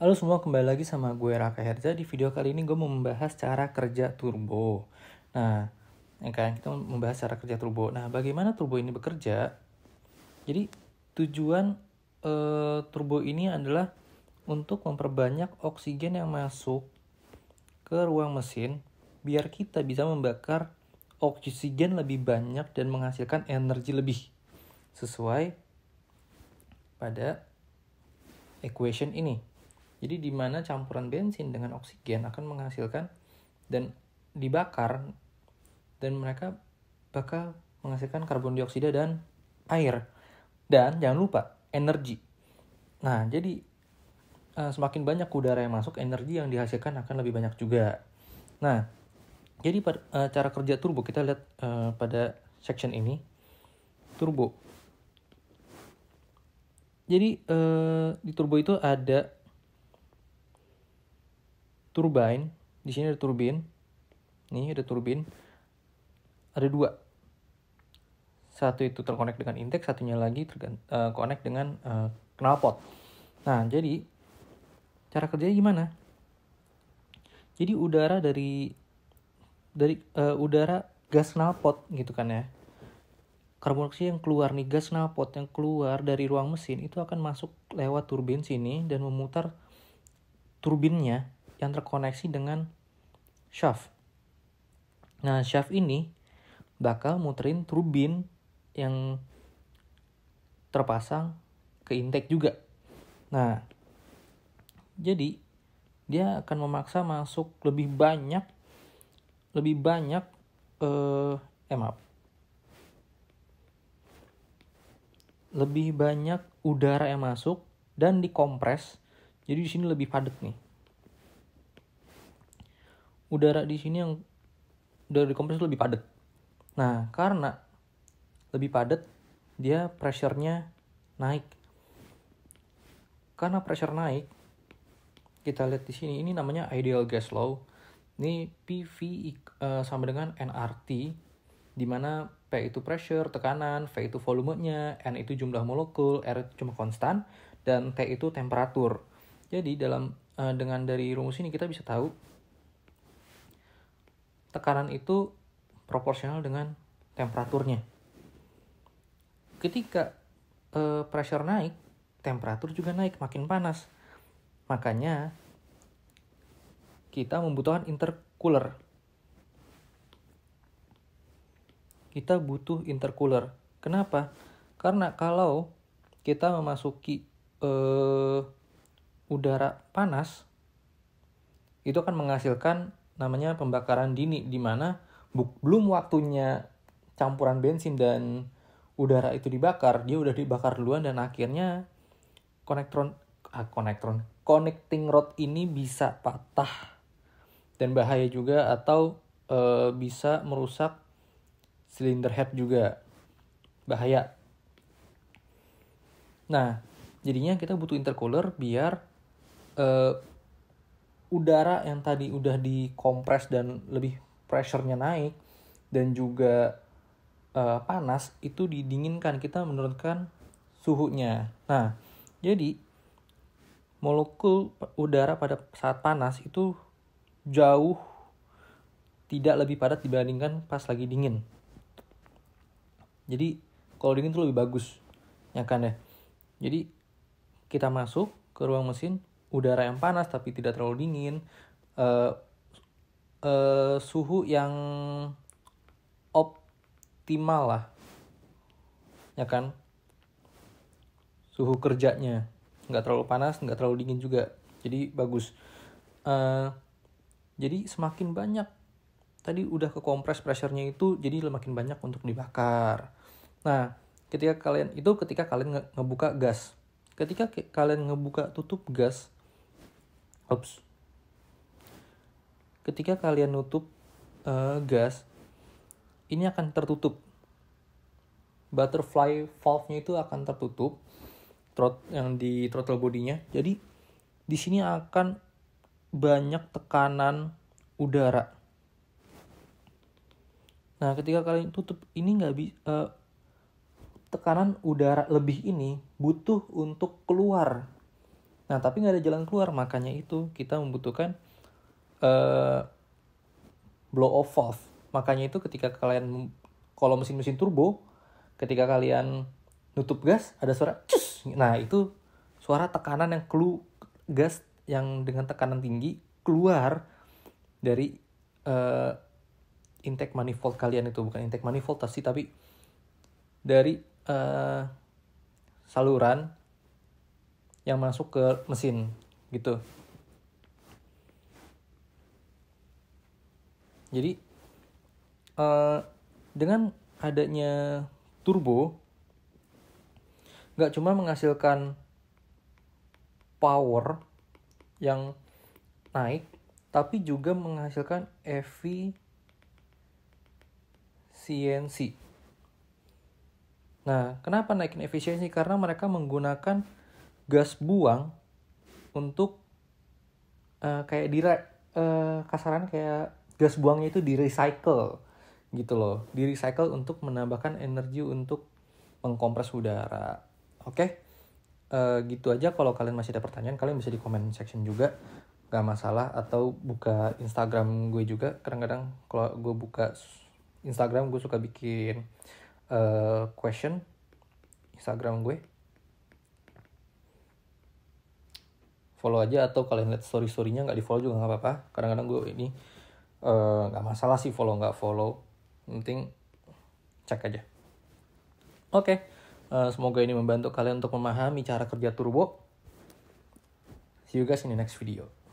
Halo semua, kembali lagi sama gue Raka Herza. Di video kali ini gue mau membahas cara kerja turbo. Nah, ya kan kita membahas cara kerja turbo. Nah, bagaimana turbo ini bekerja? Jadi tujuan eh, turbo ini adalah untuk memperbanyak oksigen yang masuk ke ruang mesin biar kita bisa membakar oksigen lebih banyak dan menghasilkan energi lebih sesuai pada equation ini. Jadi di mana campuran bensin dengan oksigen akan menghasilkan dan dibakar dan mereka bakal menghasilkan karbon dioksida dan air. Dan jangan lupa energi. Nah, jadi eh, semakin banyak udara yang masuk, energi yang dihasilkan akan lebih banyak juga. Nah, jadi pada eh, cara kerja turbo kita lihat eh, pada section ini. Turbo jadi uh, di turbo itu ada turbine di sini ada turbin nih ada turbin ada dua satu itu terkonek dengan intake satunya lagi terkonek eh, uh, dengan uh, knalpot nah jadi cara kerjanya gimana jadi udara dari dari uh, udara gas knalpot gitu kan ya Karbonoksida yang keluar nih gas knalpot yang keluar dari ruang mesin itu akan masuk lewat turbin sini dan memutar turbinnya yang terkoneksi dengan shaft. Nah, shaft ini bakal muterin turbin yang terpasang ke intake juga. Nah, jadi dia akan memaksa masuk lebih banyak lebih banyak eh, eh maaf lebih banyak udara yang masuk dan dikompres. Jadi di sini lebih padat nih. Udara di sini yang udara dikompres lebih padat. Nah, karena lebih padat, dia pressure-nya naik. Karena pressure naik, kita lihat di sini ini namanya ideal gas law. Ini PV uh, eh, sama dengan nRT di mana itu pressure, tekanan, V itu volumenya, N itu jumlah molekul, R itu cuma konstan, dan T itu temperatur. Jadi dalam eh, dengan dari rumus ini kita bisa tahu tekanan itu proporsional dengan temperaturnya. Ketika uh, pressure naik, temperatur juga naik, makin panas. Makanya kita membutuhkan intercooler kita butuh intercooler. Kenapa? Karena kalau kita memasuki eh, udara panas, itu akan menghasilkan namanya pembakaran dini, di mana belum waktunya campuran bensin dan udara itu dibakar, dia udah dibakar duluan dan akhirnya konektron, ah, konektron, connecting rod ini bisa patah dan bahaya juga atau e, bisa merusak silinder head juga bahaya. Nah, jadinya kita butuh intercooler biar uh, udara yang tadi udah dikompres dan lebih pressure-nya naik dan juga uh, panas itu didinginkan kita menurunkan suhunya. Nah, jadi molekul udara pada saat panas itu jauh tidak lebih padat dibandingkan pas lagi dingin. Jadi kalau dingin tuh lebih bagus, ya kan ya. Jadi kita masuk ke ruang mesin, udara yang panas tapi tidak terlalu dingin, uh, uh, suhu yang optimal lah, ya kan. Suhu kerjanya nggak terlalu panas, nggak terlalu dingin juga, jadi bagus. Uh, jadi semakin banyak tadi udah ke kompres pressure-nya itu jadi makin banyak untuk dibakar. Nah, ketika kalian itu ketika kalian nge ngebuka gas. Ketika ke kalian ngebuka tutup gas, ops. Ketika kalian nutup uh, gas, ini akan tertutup. Butterfly valve-nya itu akan tertutup trot yang di throttle bodinya. Jadi di sini akan banyak tekanan udara. Nah, ketika kalian tutup ini nggak bisa uh, eh, tekanan udara lebih ini butuh untuk keluar. Nah, tapi nggak ada jalan keluar, makanya itu kita membutuhkan uh, blow off valve. Makanya itu ketika kalian kalau mesin-mesin turbo, ketika kalian nutup gas ada suara cus. Nah, itu suara tekanan yang kelu gas yang dengan tekanan tinggi keluar dari uh, intake manifold kalian itu bukan intake manifold tapi dari uh, saluran yang masuk ke mesin gitu. Jadi uh, dengan adanya turbo nggak cuma menghasilkan power yang naik tapi juga menghasilkan efisiensi Nah, kenapa naikin efisiensi? Karena mereka menggunakan gas buang untuk uh, kayak di uh, eh, kasaran kayak gas buangnya itu di recycle gitu loh, di recycle untuk menambahkan energi untuk mengkompres udara. Oke, okay? uh, eh, gitu aja. Kalau kalian masih ada pertanyaan, kalian bisa di comment section juga, gak masalah. Atau buka Instagram gue juga. Kadang-kadang kalau gue buka Instagram gue suka bikin uh, question Instagram gue. Follow aja atau kalian lihat story storynya nggak di follow juga nggak apa-apa. Kadang-kadang gue ini eh, nggak uh, masalah sih follow nggak follow. Penting cek aja. Oke, okay. uh, eh, semoga ini membantu kalian untuk memahami cara kerja turbo. See you guys in the next video.